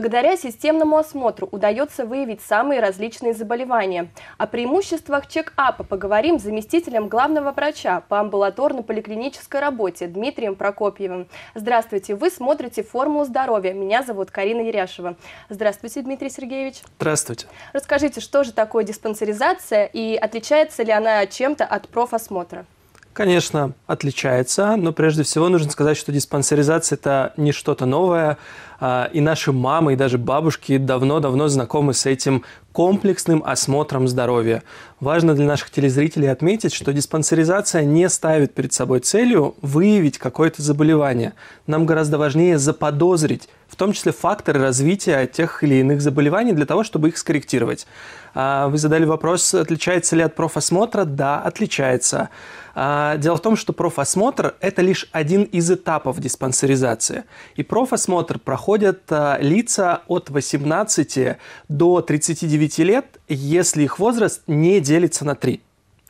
Благодаря системному осмотру удается выявить самые различные заболевания. О преимуществах чек-апа поговорим с заместителем главного врача по амбулаторно-поликлинической работе Дмитрием Прокопьевым. Здравствуйте, вы смотрите «Формулу здоровья». Меня зовут Карина Ярешева. Здравствуйте, Дмитрий Сергеевич. Здравствуйте. Расскажите, что же такое диспансеризация и отличается ли она чем-то от профосмотра? Конечно, отличается, но прежде всего нужно сказать, что диспансеризация – это не что-то новое. А, и наши мамы, и даже бабушки давно-давно знакомы с этим комплексным осмотром здоровья. Важно для наших телезрителей отметить, что диспансеризация не ставит перед собой целью выявить какое-то заболевание. Нам гораздо важнее заподозрить, в том числе факторы развития тех или иных заболеваний для того, чтобы их скорректировать. А, вы задали вопрос, отличается ли от профосмотра? Да, отличается. А, дело в том, что профосмотр – это лишь один из этапов диспансеризации. И профосмотр проходит проходят э, лица от 18 до 39 лет, если их возраст не делится на 3.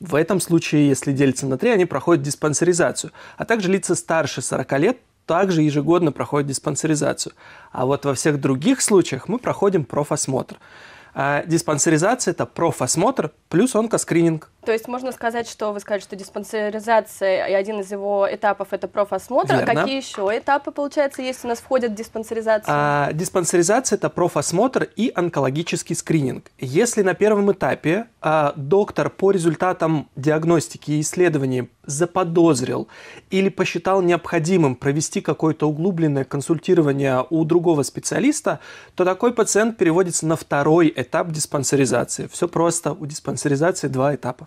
В этом случае, если делится на 3, они проходят диспансеризацию. А также лица старше 40 лет также ежегодно проходят диспансеризацию. А вот во всех других случаях мы проходим профосмотр. Э, диспансеризация – это профосмотр плюс онкоскрининг, то есть можно сказать, что вы сказали, что диспансеризация и один из его этапов это профосмотр. А Верно. А какие еще этапы, получается, есть у нас входят в диспансеризацию? А, диспансеризация это профосмотр и онкологический скрининг. Если на первом этапе а, доктор по результатам диагностики и исследований заподозрил или посчитал необходимым провести какое-то углубленное консультирование у другого специалиста, то такой пациент переводится на второй этап диспансеризации. Все просто, у диспансеризации два этапа.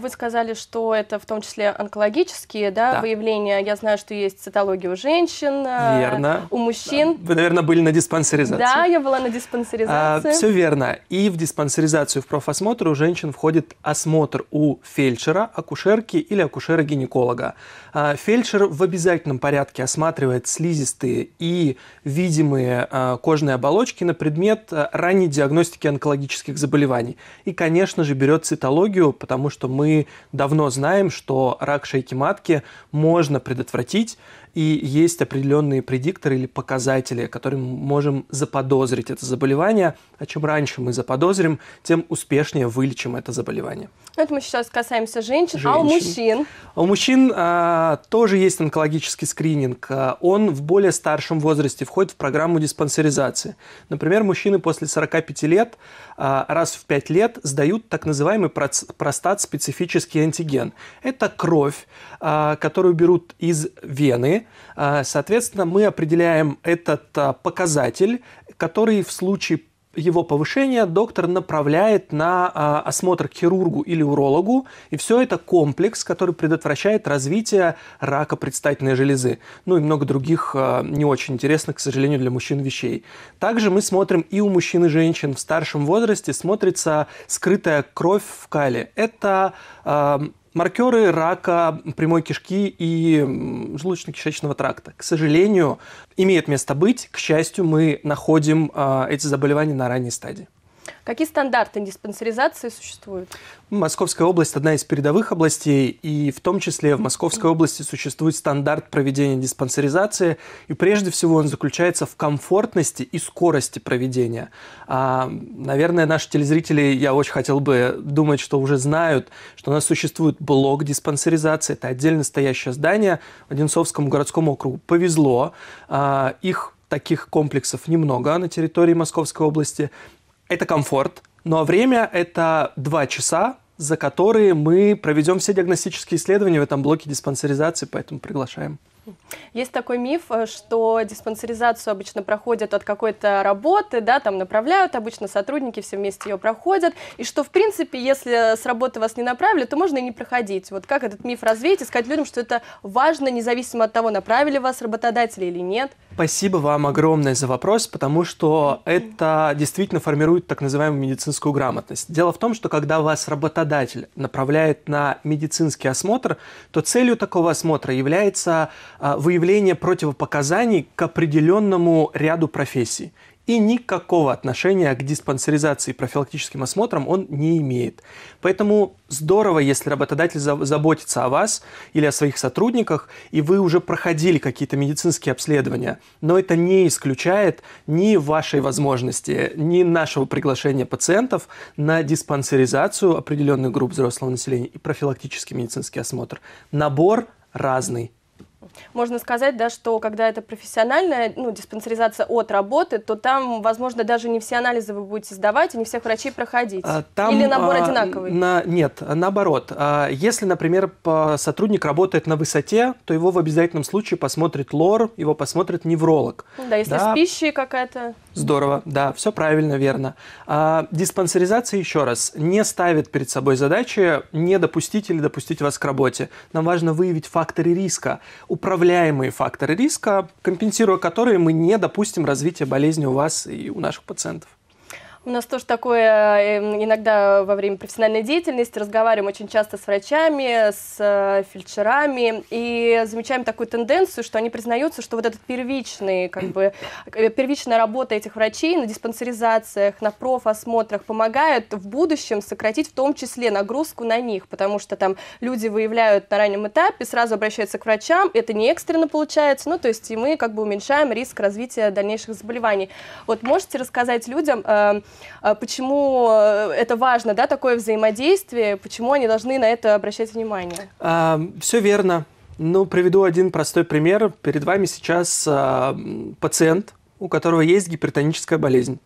Вы сказали, что это в том числе онкологические да, да. выявления. Я знаю, что есть цитология у женщин, э, верно. у мужчин. Вы, наверное, были на диспансеризации. Да, я была на диспансеризации. А, все верно. И в диспансеризацию, в профосмотр у женщин входит осмотр у фельдшера, акушерки или акушера-гинеколога. А, фельдшер в обязательном порядке осматривает слизистые и видимые а, кожные оболочки на предмет а, ранней диагностики онкологических заболеваний. И, конечно же, берет цитологию, потому что мы давно знаем, что рак шейки матки можно предотвратить и есть определенные предикторы или показатели, которыми мы можем заподозрить это заболевание, а чем раньше мы заподозрим, тем успешнее вылечим это заболевание. Ну, это мы сейчас касаемся женщин, женщин. а у мужчин? А у мужчин а, тоже есть онкологический скрининг. А он в более старшем возрасте входит в программу диспансеризации. Например, мужчины после 45 лет а, раз в 5 лет сдают так называемый простат-специфический антиген. Это кровь, а, которую берут из вены, а, соответственно, мы определяем этот а, показатель, который в случае его повышения доктор направляет на а, осмотр к хирургу или урологу, и все это комплекс, который предотвращает развитие рака предстательной железы, ну и много других не очень интересных, к сожалению, для мужчин вещей. Также мы смотрим и у мужчин и женщин в старшем возрасте смотрится скрытая кровь в кале. Это маркеры рака прямой кишки и желудочно-кишечного тракта. К сожалению, имеет место быть. К счастью, мы находим а, эти заболевания на ранней стадии. Какие стандарты диспансеризации существуют? Московская область одна из передовых областей, и в том числе в Московской области существует стандарт проведения диспансеризации, и прежде всего он заключается в комфортности и скорости проведения. А, наверное, наши телезрители, я очень хотел бы думать, что уже знают, что у нас существует блок диспансеризации, это отдельно стоящее здание в Одинцовском городском округу. Повезло, а, их таких комплексов немного на территории Московской области это комфорт, но ну, а время – это 2 часа, за которые мы проведем все диагностические исследования в этом блоке диспансеризации, поэтому приглашаем. Есть такой миф, э, что диспансеризацию обычно проходят от какой-то работы, да, там направляют, обычно сотрудники все вместе ее проходят, и что, в принципе, если с работы вас не направили, то можно и не проходить. Вот как этот миф развеять и сказать людям, что это важно, независимо от того, направили вас работодатели или нет? Спасибо вам огромное за вопрос, потому что это действительно формирует так называемую медицинскую грамотность. Дело в том, что когда вас работодатель направляет на медицинский осмотр, то целью такого осмотра является а, выявление противопоказаний к определенному ряду профессий. И никакого отношения к диспансеризации и профилактическим осмотрам он не имеет. Поэтому здорово, если работодатель заботится о вас или о своих сотрудниках, и вы уже проходили какие-то медицинские обследования. Но это не исключает ни вашей возможности, ни нашего приглашения пациентов на диспансеризацию определенных групп взрослого населения и профилактический медицинский осмотр. Набор разный. Можно сказать, да, что когда это профессиональная ну, диспансеризация от работы, то там, возможно, даже не все анализы вы будете сдавать, и не всех врачей проходить. А, там, Или набор а, одинаковый? На, нет, наоборот. А, если, например, сотрудник работает на высоте, то его в обязательном случае посмотрит лор, его посмотрит невролог. Да, если да. с пищей какая-то... Здорово, да, все правильно, верно. А, диспансеризация, еще раз, не ставит перед собой задачи не допустить или допустить вас к работе. Нам важно выявить факторы риска, управляемые факторы риска, компенсируя которые мы не допустим развития болезни у вас и у наших пациентов. У нас тоже такое э, эм, иногда во время профессиональной деятельности разговариваем очень часто с врачами, с э, фельдшерами и замечаем такую тенденцию, что они признаются, что вот этот первичный, как бы, э, первичная работа этих врачей на диспансеризациях, на профосмотрах помогает в будущем сократить в том числе нагрузку на них, потому что там люди выявляют на раннем этапе, сразу обращаются к врачам, это не экстренно получается, ну то есть и мы как бы уменьшаем риск развития дальнейших заболеваний. Вот можете рассказать людям, а почему э, это важно, да, такое взаимодействие? Почему они должны на это обращать внимание? А, все верно. Ну, приведу один простой пример. Перед вами сейчас а, пациент, у которого есть гипертоническая болезнь.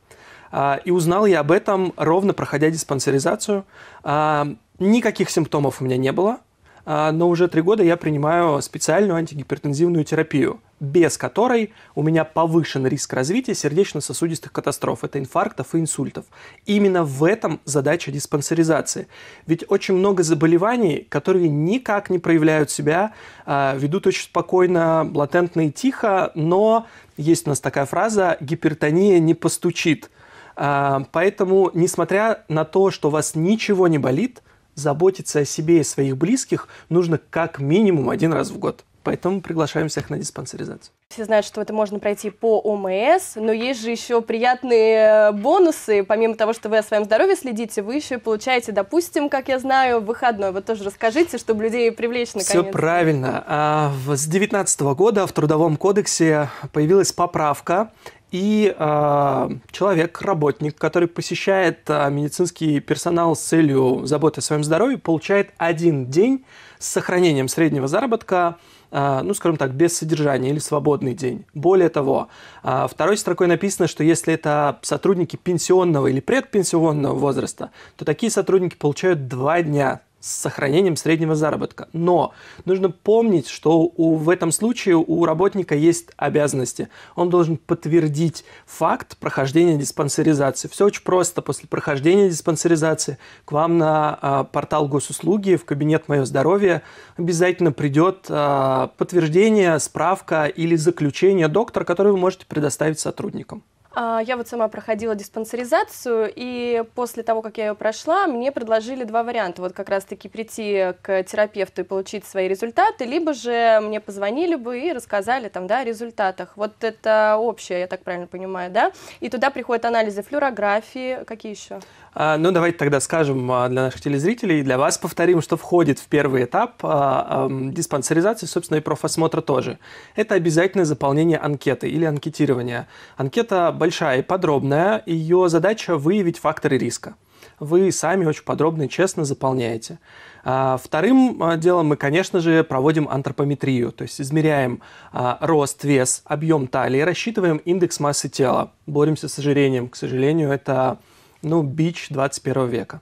А, и узнал я об этом, ровно проходя диспансеризацию. А, никаких симптомов у меня не было – а, но уже три года я принимаю специальную антигипертензивную терапию, без которой у меня повышен риск развития сердечно-сосудистых катастроф, это инфарктов и инсультов. Именно в этом задача диспансеризации. Ведь очень много заболеваний, которые никак не проявляют себя, а, ведут очень спокойно, латентно и тихо, но есть у нас такая фраза «гипертония не постучит». А, поэтому, несмотря на то, что у вас ничего не болит – заботиться о себе и своих близких нужно как минимум один раз в год. Поэтому приглашаем всех на диспансеризацию. Все знают, что это можно пройти по ОМС, но есть же еще приятные э, бонусы. Помимо того, что вы о своем здоровье следите, вы еще и получаете, допустим, как я знаю, выходной. Вы тоже расскажите, чтобы людей привлечь наконец. Все правильно. А, с 2019 года в Трудовом кодексе появилась поправка, и э, человек, работник, который посещает э, медицинский персонал с целью заботы о своем здоровье, получает один день с сохранением среднего заработка, э, ну, скажем так, без содержания или свободный день. Более того, э, второй строкой написано, что если это сотрудники пенсионного или предпенсионного возраста, то такие сотрудники получают два дня с сохранением среднего заработка. Но нужно помнить, что у, в этом случае у работника есть обязанности. Он должен подтвердить факт прохождения диспансеризации. Все очень просто. После прохождения диспансеризации к вам на а, портал госуслуги, в кабинет «Мое здоровье» обязательно придет а, подтверждение, справка или заключение доктора, которое вы можете предоставить сотрудникам. А, я вот сама проходила диспансеризацию, и после того, как я ее прошла, мне предложили два варианта. Вот как раз-таки прийти к терапевту и получить свои результаты, либо же мне позвонили бы и рассказали там, да, о результатах. Вот это общее, я так правильно понимаю, да? И туда приходят анализы флюорографии, какие еще? А, ну, давайте тогда скажем а, для наших телезрителей и для вас повторим, что входит в первый этап а, диспансеризации, собственно, и профосмотра тоже. Это обязательное заполнение анкеты или анкетирование. Анкета большая и подробная, ее задача выявить факторы риска вы сами очень подробно и честно заполняете. Вторым делом мы, конечно же, проводим антропометрию, то есть измеряем рост, вес, объем талии, рассчитываем индекс массы тела, боремся с ожирением. К сожалению, это ну, бич 21 века.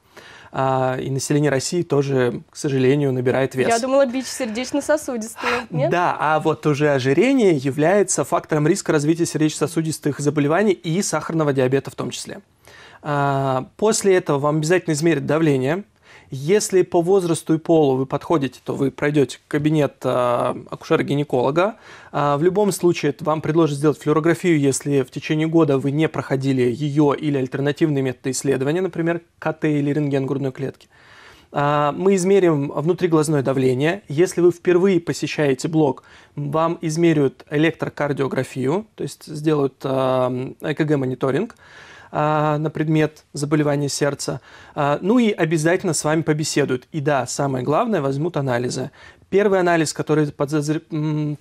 А, и население России тоже, к сожалению, набирает вес. Я думала, бич сердечно-сосудистый, нет? Да, а вот уже ожирение является фактором риска развития сердечно-сосудистых заболеваний и сахарного диабета в том числе. А, после этого вам обязательно измерят давление – если по возрасту и полу вы подходите, то вы пройдете кабинет э, акушера-гинеколога. Э, в любом случае вам предложат сделать флюорографию, если в течение года вы не проходили ее или альтернативные методы исследования, например, КТ или рентген грудной клетки. А, мы измерим внутриглазное давление. Если вы впервые посещаете блок, вам измерят электрокардиографию, то есть сделают ЭКГ-мониторинг. А, на предмет заболевания сердца. А, ну и обязательно с вами побеседуют. И да, самое главное, возьмут анализы. Первый анализ, который подозр...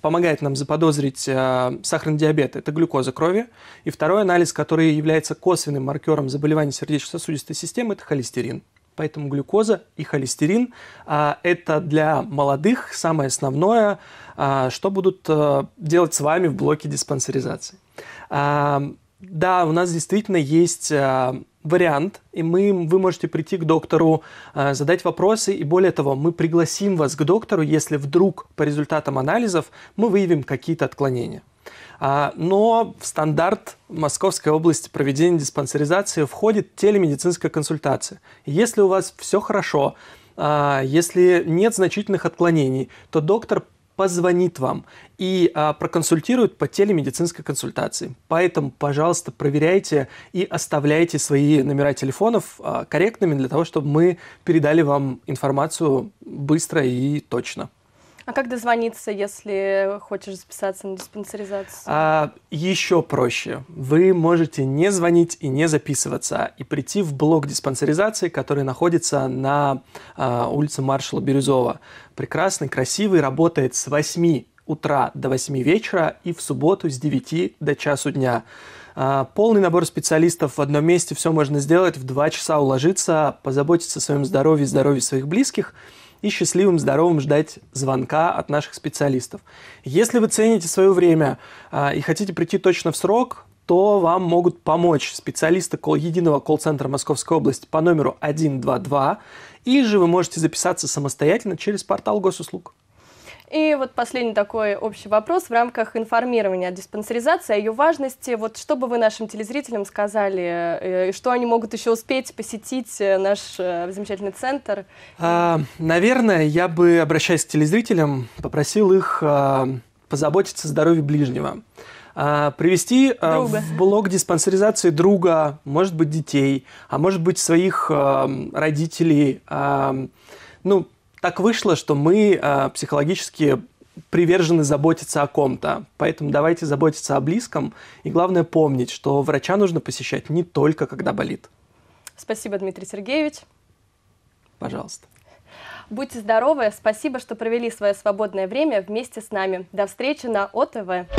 помогает нам заподозрить э, сахарный диабет, это глюкоза крови. И второй анализ, который является косвенным маркером заболеваний сердечно-сосудистой системы, это холестерин. Поэтому глюкоза и холестерин э, – это для молодых самое основное, э, что будут э, делать с вами в блоке диспансеризации. Да, у нас действительно есть э, вариант, и мы, вы можете прийти к доктору, э, задать вопросы, и более того, мы пригласим вас к доктору, если вдруг по результатам анализов мы выявим какие-то отклонения. А, но в стандарт Московской области проведения диспансеризации входит телемедицинская консультация. Если у вас все хорошо, а, если нет значительных отклонений, то доктор позвонит вам и а, проконсультирует по телемедицинской консультации. Поэтому, пожалуйста, проверяйте и оставляйте свои номера телефонов а, корректными для того, чтобы мы передали вам информацию быстро и точно. А как дозвониться, если хочешь записаться на диспансеризацию? А, еще проще. Вы можете не звонить и не записываться, и прийти в блок диспансеризации, который находится на а, улице маршала Бирюзова. Прекрасный, красивый, работает с 8 утра до 8 вечера и в субботу с 9 до часу дня. А, полный набор специалистов в одном месте, все можно сделать, в два часа уложиться, позаботиться о своем здоровье и здоровье своих близких – и счастливым, здоровым ждать звонка от наших специалистов. Если вы цените свое время а, и хотите прийти точно в срок, то вам могут помочь специалисты единого колл-центра Московской области по номеру 122, или же вы можете записаться самостоятельно через портал госуслуг. И вот последний такой общий вопрос в рамках информирования о диспансеризации, о ее важности. Вот что бы вы нашим телезрителям сказали, э, и что они могут еще успеть посетить э, наш э, замечательный центр? А, наверное, я бы, обращаясь к телезрителям, попросил их а, позаботиться о здоровье ближнего. А, привести а, в блок диспансеризации друга, может быть, детей, а может быть, своих а, родителей, а, ну, так вышло, что мы э, психологически привержены заботиться о ком-то. Поэтому давайте заботиться о близком. И главное помнить, что врача нужно посещать не только когда болит. Спасибо, Дмитрий Сергеевич. Пожалуйста. Будьте здоровы. Спасибо, что провели свое свободное время вместе с нами. До встречи на ОТВ.